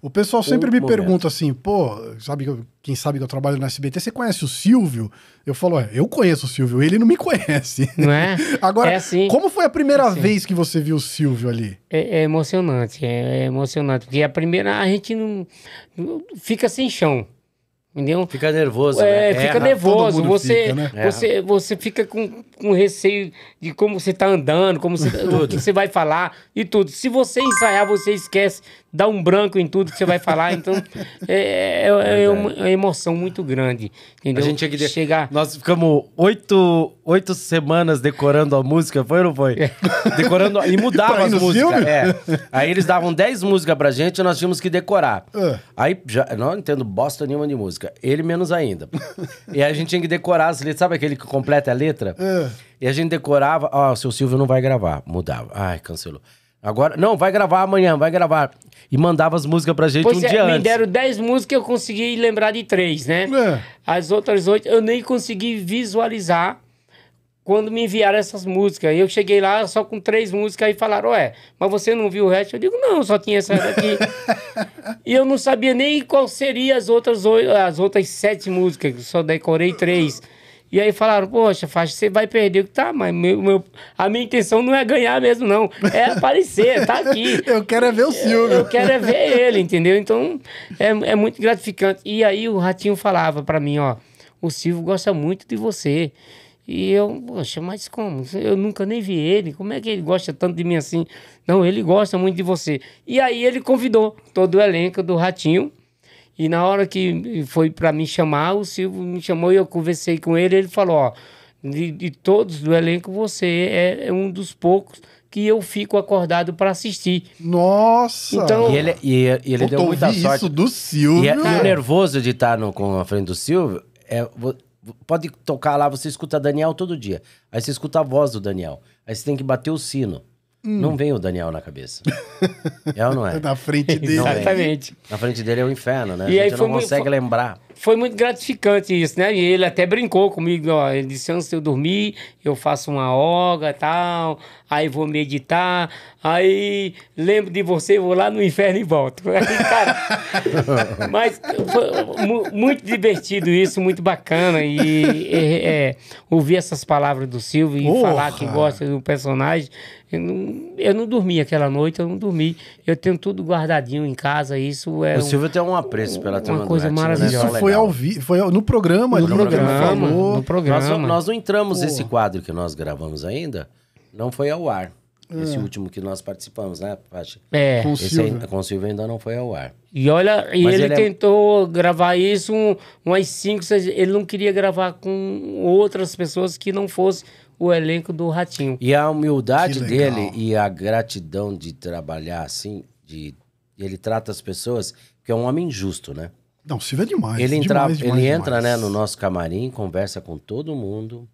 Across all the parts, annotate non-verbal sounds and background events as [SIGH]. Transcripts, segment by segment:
O pessoal sempre um me momento. pergunta assim, pô, sabe quem sabe que eu trabalho no SBT, você conhece o Silvio? Eu falo, é, eu conheço o Silvio, ele não me conhece. Não é? [LAUGHS] Agora, é assim, como foi a primeira assim, vez que você viu o Silvio ali? É, é emocionante, é, é, emocionante, porque a primeira a gente não, não fica sem chão. Entendeu? Fica nervoso, é, né? Fica Erra, nervoso, você, fica, né? você, você fica com com receio de como você tá andando, como você, [LAUGHS] o que você vai falar e tudo. Se você ensaiar, você esquece, dá um branco em tudo que você vai falar. Então, é, é, é, é uma, emoção muito grande. Entendeu? A gente tinha que chegar. Nós ficamos oito, oito semanas decorando a música, foi ou não foi? É. Decorando e mudava as músicas. É. Aí eles davam dez músicas pra gente e nós tínhamos que decorar. Uh. Aí já, não entendo bosta nenhuma de música. Ele menos ainda. [LAUGHS] e aí a gente tinha que decorar as letras. Sabe aquele que completa a letra? Uh. E a gente decorava, ó, oh, o seu Silvio não vai gravar. Mudava. Ai, cancelou. Agora, não, vai gravar amanhã, vai gravar. E mandava as músicas pra gente pois um é, dia me antes. Me deram 10 músicas eu consegui lembrar de três, né? É. As outras oito eu nem consegui visualizar quando me enviaram essas músicas. Eu cheguei lá só com três músicas e falaram, ué, mas você não viu o resto? Eu digo, não, só tinha essa daqui. [LAUGHS] e eu não sabia nem qual seria as outras, as outras sete músicas, só decorei três. E aí falaram, poxa, faixa, você vai perder. que Tá, mas meu, meu, a minha intenção não é ganhar mesmo, não. É aparecer, tá aqui. [LAUGHS] Eu quero é ver o Silvio. Eu, eu quero é ver ele, entendeu? Então, é, é muito gratificante. E aí o Ratinho falava para mim, ó, o Silvio gosta muito de você. E eu, poxa, mas como? Eu nunca nem vi ele. Como é que ele gosta tanto de mim assim? Não, ele gosta muito de você. E aí ele convidou todo o elenco do Ratinho e na hora que foi para me chamar, o Silvio me chamou e eu conversei com ele. Ele falou: Ó, de, de todos do elenco, você é, é um dos poucos que eu fico acordado para assistir. Nossa! Então, e ele, e, e ele deu muita sorte. isso do Silvio. E, é, e o é nervoso de estar tá no, com a frente do Silvio é. Pode tocar lá, você escuta Daniel todo dia. Aí você escuta a voz do Daniel. Aí você tem que bater o sino. Hum. Não vem o Daniel na cabeça. [LAUGHS] é ou não é? na frente dele. Exatamente. Na frente dele é o um inferno, né? E a gente aí não consegue lembrar foi muito gratificante isso, né? E ele até brincou comigo, ó, ele disse, antes de eu dormir, eu faço uma oga tal, aí vou meditar, aí lembro de você, vou lá no inferno e volto. [LAUGHS] cara, [LAUGHS] mas foi muito divertido isso, muito bacana, e é, é, ouvir essas palavras do Silvio e falar que gosta do personagem, eu não, eu não dormi aquela noite, eu não dormi. Eu tenho tudo guardadinho em casa, isso é. O um, Silvio tem um apreço pela uma coisa né? maravilhosa. Isso foi ao vivo, foi no programa. No ali, programa, falou. no programa. Nós, nós não entramos, Pô. esse quadro que nós gravamos ainda, não foi ao ar. É. Esse último que nós participamos, né, Pache? É. Com o Silvio. Com o Silvio ainda não foi ao ar. E olha, e ele, ele, é tentou é... gravar isso um, umas cinco, seis... Ele não queria gravar com outras pessoas que não fosse o elenco do Ratinho. E a humildade dele e a gratidão de trabalhar assim, de... Ele trata as pessoas, que é um homem justo, né? Não, Silvio é demais. Ele, é entra, demais, demais, ele demais. entra né, no nosso camarim, conversa com todo mundo,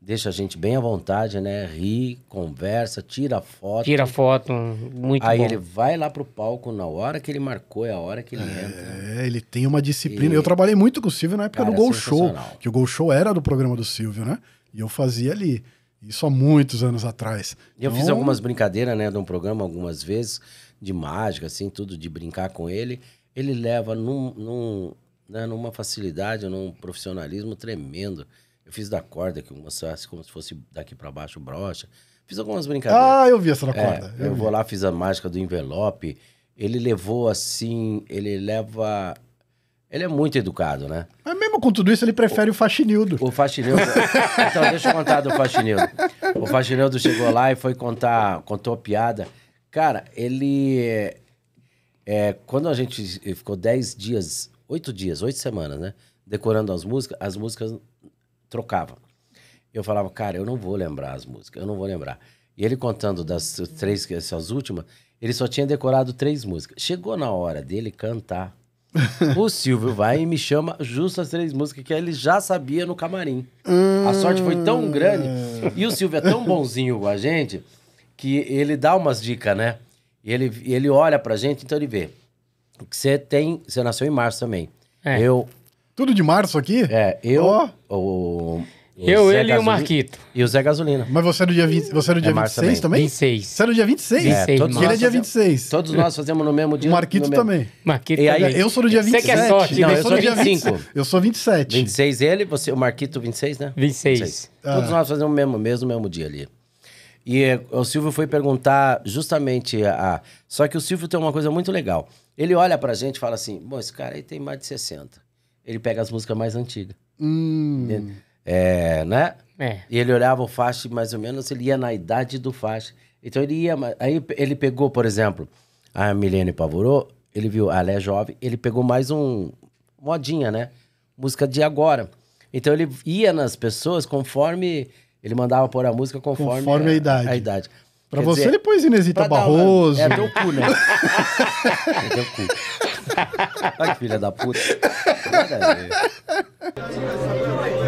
deixa a gente bem à vontade, né? Ri, conversa, tira foto. Tira foto, muito Aí bom. ele vai lá pro palco na hora que ele marcou, é a hora que ele é, entra. É, ele tem uma disciplina. E... Eu trabalhei muito com o Silvio na época Cara, do Gol Show, que o Gol Show era do programa do Silvio, né? E eu fazia ali. Isso há muitos anos atrás. Eu então... fiz algumas brincadeiras, né, de um programa algumas vezes, de mágica, assim, tudo, de brincar com ele ele leva num, num, né, numa facilidade, num profissionalismo tremendo. Eu fiz da corda, que mostrasse como se fosse daqui para baixo brocha. Fiz algumas brincadeiras. Ah, eu vi essa da é, corda. É, eu, eu vou lá, fiz a mágica do envelope. Ele levou assim, ele leva. Ele é muito educado, né? Mas mesmo com tudo isso, ele prefere o, o faxinildo. O faxinildo. [LAUGHS] então, deixa eu contar do faxinildo. O faxinildo chegou lá e foi contar, contou a piada. Cara, ele é, quando a gente ficou dez dias, oito dias, oito semanas, né? Decorando as músicas, as músicas trocavam. Eu falava, cara, eu não vou lembrar as músicas, eu não vou lembrar. E ele contando das três, essas últimas, ele só tinha decorado três músicas. Chegou na hora dele cantar. [LAUGHS] o Silvio vai e me chama justo as três músicas que ele já sabia no camarim. Hum... A sorte foi tão hum. grande. E o Silvio é tão bonzinho com a gente que ele dá umas dicas, né? E ele, e ele olha pra gente, então ele vê. Que você tem. Você nasceu em março também. É. Eu. Tudo de março aqui? É, eu. Oh. O, o eu, Zé ele Gasolina, e o Marquito. E o Zé Gasolina. Mas você é do dia, 20, é é você é do dia é 26 também. 26. Você é do dia 26? É, 26 todos ele é dia 26. Todos nós fazemos no mesmo dia. O Marquito também. Marquito e aí, também. Eu sou do dia 27. Você quer é sorte. Não, né? eu, eu sou, dia 25. 20, eu sou 27. 26 ele, você, o Marquito 26, né? 26. 26. Ah. Todos nós fazemos o mesmo, mesmo, mesmo dia ali. E eh, o Silvio foi perguntar justamente a. Só que o Silvio tem uma coisa muito legal. Ele olha pra gente e fala assim: bom, esse cara aí tem mais de 60. Ele pega as músicas mais antigas. Hum. É, né? É. E ele olhava o Faixa, mais ou menos, ele ia na idade do Faixa. Então ele ia. Aí ele pegou, por exemplo, a Milene Pavorô, ele viu, ela é jovem, ele pegou mais um. Modinha, né? Música de agora. Então ele ia nas pessoas conforme ele mandava pôr a música conforme, conforme a, a, idade. A idade. Pra Quer você, dizer, ele pôs Inesita Barroso. Uma... É teu cu, né? [LAUGHS] é teu cu. Olha que filha da puta. É